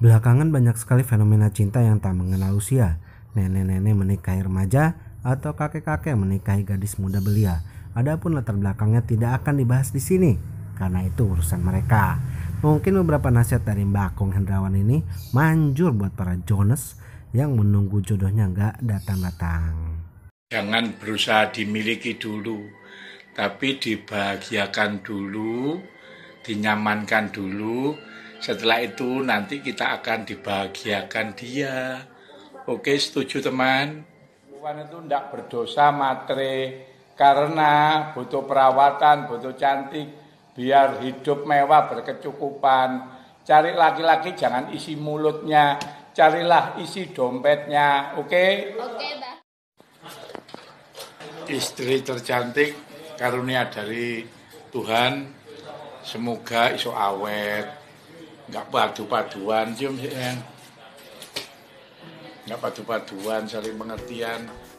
Belakangan banyak sekali fenomena cinta yang tak mengenal usia. Nenek-nenek menikahi remaja atau kakek-kakek menikahi gadis muda belia. Adapun latar belakangnya tidak akan dibahas di sini karena itu urusan mereka. Mungkin beberapa nasihat dari Mbak Kong Hendrawan ini manjur buat para Jonas yang menunggu jodohnya nggak datang-datang. Jangan berusaha dimiliki dulu, tapi dibahagiakan dulu, dinyamankan dulu, setelah itu nanti kita akan dibahagiakan dia. Oke, setuju teman? Perempuan itu tidak berdosa materi karena butuh perawatan, butuh cantik, biar hidup mewah berkecukupan. Cari laki-laki jangan isi mulutnya, carilah isi dompetnya. Oke? Oke, Pak. Istri tercantik karunia dari Tuhan. Semoga iso awet, nggak padu-paduan cium sih nggak padu-paduan saling pengertian